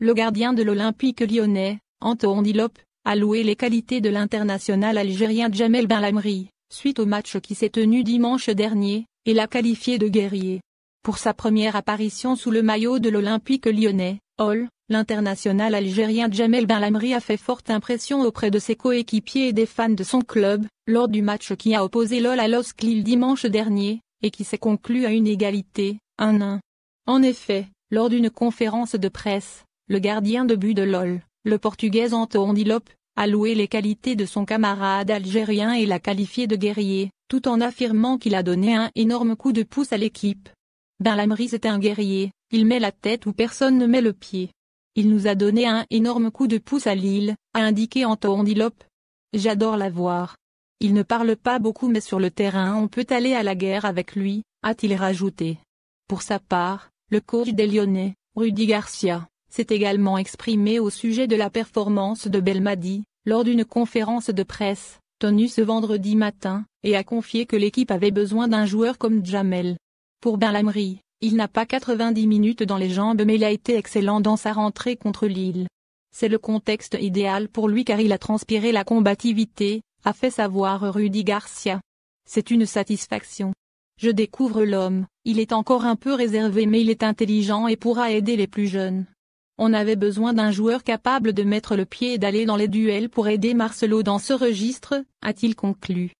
Le gardien de l'Olympique lyonnais, Antoine Dilop, a loué les qualités de l'international algérien Jamel Benlamri, suite au match qui s'est tenu dimanche dernier, et l'a qualifié de guerrier. Pour sa première apparition sous le maillot de l'Olympique lyonnais, Hall, l'international algérien Jamel Benlamri a fait forte impression auprès de ses coéquipiers et des fans de son club, lors du match qui a opposé LOL à Los Lille dimanche dernier, et qui s'est conclu à une égalité, 1-1. En effet, lors d'une conférence de presse, le gardien de but de LOL, le Portugais Antoine Dilop, a loué les qualités de son camarade algérien et l'a qualifié de guerrier, tout en affirmant qu'il a donné un énorme coup de pouce à l'équipe. Ben Lamry c'est un guerrier, il met la tête où personne ne met le pied. Il nous a donné un énorme coup de pouce à Lille, a indiqué Antoine Dilop. J'adore la voir. Il ne parle pas beaucoup mais sur le terrain on peut aller à la guerre avec lui, a-t-il rajouté. Pour sa part, le coach des Lyonnais, Rudy Garcia, s'est également exprimé au sujet de la performance de Belmadi, lors d'une conférence de presse, tenue ce vendredi matin, et a confié que l'équipe avait besoin d'un joueur comme Jamel. Pour Ben il n'a pas 90 minutes dans les jambes mais il a été excellent dans sa rentrée contre Lille. C'est le contexte idéal pour lui car il a transpiré la combativité, a fait savoir Rudy Garcia. C'est une satisfaction. Je découvre l'homme, il est encore un peu réservé mais il est intelligent et pourra aider les plus jeunes. On avait besoin d'un joueur capable de mettre le pied et d'aller dans les duels pour aider Marcelo dans ce registre, a-t-il conclu.